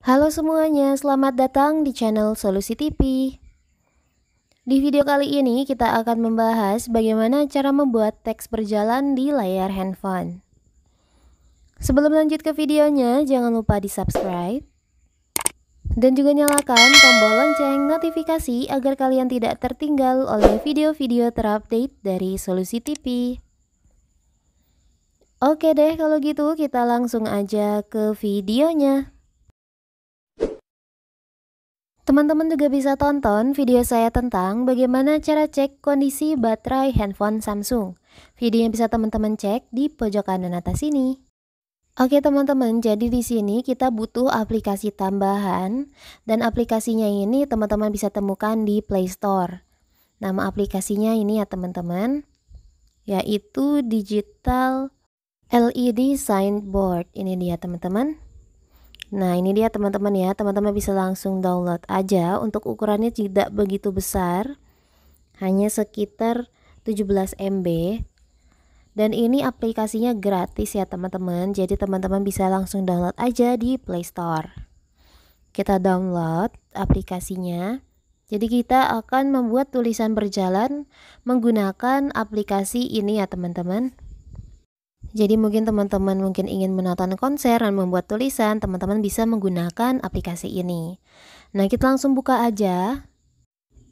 Halo semuanya, selamat datang di channel Solusi TV. Di video kali ini kita akan membahas bagaimana cara membuat teks berjalan di layar handphone. Sebelum lanjut ke videonya, jangan lupa di subscribe. Dan juga nyalakan tombol lonceng notifikasi agar kalian tidak tertinggal oleh video-video terupdate dari Solusi TV. Oke deh kalau gitu kita langsung aja ke videonya. Teman-teman juga bisa tonton video saya tentang bagaimana cara cek kondisi baterai handphone Samsung. Video yang bisa teman-teman cek di pojok kanan atas sini. Oke teman-teman, jadi di sini kita butuh aplikasi tambahan dan aplikasinya ini teman-teman bisa temukan di Play Store. Nama aplikasinya ini ya teman-teman, yaitu Digital LED Signboard. Ini dia teman-teman. Nah ini dia teman-teman ya, teman-teman bisa langsung download aja untuk ukurannya tidak begitu besar Hanya sekitar 17 MB Dan ini aplikasinya gratis ya teman-teman, jadi teman-teman bisa langsung download aja di Play Store Kita download aplikasinya jadi kita akan membuat tulisan berjalan menggunakan aplikasi ini ya teman-teman jadi mungkin teman-teman mungkin ingin menonton konser dan membuat tulisan, teman-teman bisa menggunakan aplikasi ini. Nah, kita langsung buka aja.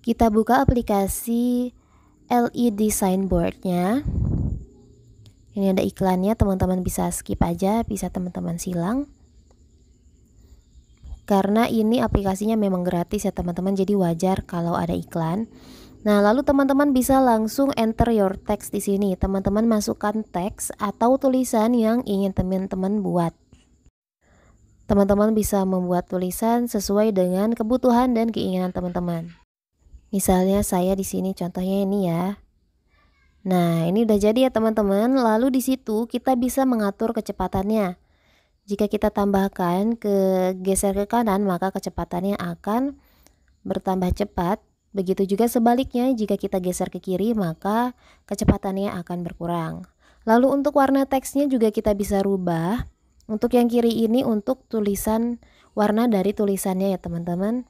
Kita buka aplikasi LED signboardnya. Ini ada iklannya, teman-teman bisa skip aja, bisa teman-teman silang karena ini aplikasinya memang gratis ya teman-teman jadi wajar kalau ada iklan Nah, lalu teman-teman bisa langsung enter your text di sini. Teman-teman masukkan teks atau tulisan yang ingin teman-teman buat. Teman-teman bisa membuat tulisan sesuai dengan kebutuhan dan keinginan teman-teman. Misalnya saya di sini contohnya ini ya. Nah, ini udah jadi ya teman-teman. Lalu di situ kita bisa mengatur kecepatannya. Jika kita tambahkan ke geser ke kanan, maka kecepatannya akan bertambah cepat Begitu juga sebaliknya, jika kita geser ke kiri, maka kecepatannya akan berkurang. Lalu untuk warna teksnya juga kita bisa rubah. Untuk yang kiri ini untuk tulisan warna dari tulisannya ya teman-teman.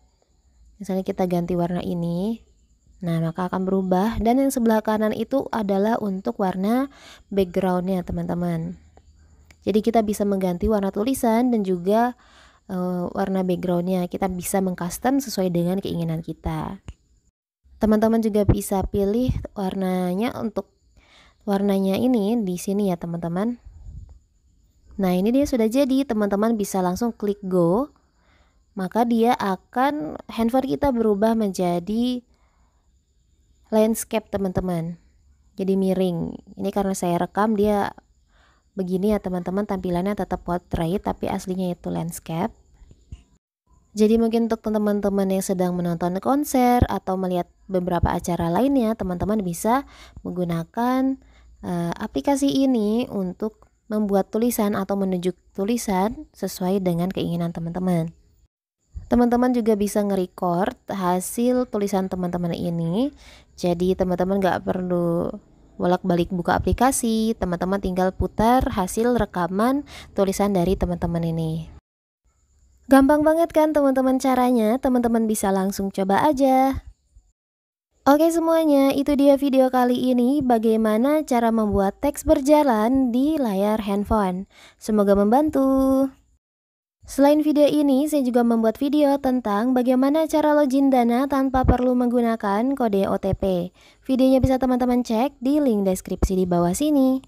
Misalnya kita ganti warna ini. Nah, maka akan berubah. Dan yang sebelah kanan itu adalah untuk warna backgroundnya teman-teman. Jadi kita bisa mengganti warna tulisan dan juga uh, warna backgroundnya. Kita bisa mengcustom sesuai dengan keinginan kita teman-teman juga bisa pilih warnanya untuk warnanya ini di sini ya teman-teman nah ini dia sudah jadi teman-teman bisa langsung klik go maka dia akan handphone kita berubah menjadi landscape teman-teman jadi miring ini karena saya rekam dia begini ya teman-teman tampilannya tetap portrait tapi aslinya itu landscape jadi mungkin untuk teman-teman yang sedang menonton konser atau melihat beberapa acara lainnya, teman-teman bisa menggunakan uh, aplikasi ini untuk membuat tulisan atau menunjuk tulisan sesuai dengan keinginan teman-teman. Teman-teman juga bisa nge-record hasil tulisan teman-teman ini. Jadi teman-teman nggak perlu bolak-balik buka aplikasi, teman-teman tinggal putar hasil rekaman tulisan dari teman-teman ini. Gampang banget kan teman-teman caranya, teman-teman bisa langsung coba aja. Oke semuanya, itu dia video kali ini bagaimana cara membuat teks berjalan di layar handphone. Semoga membantu. Selain video ini, saya juga membuat video tentang bagaimana cara login Dana tanpa perlu menggunakan kode OTP. Videonya bisa teman-teman cek di link deskripsi di bawah sini.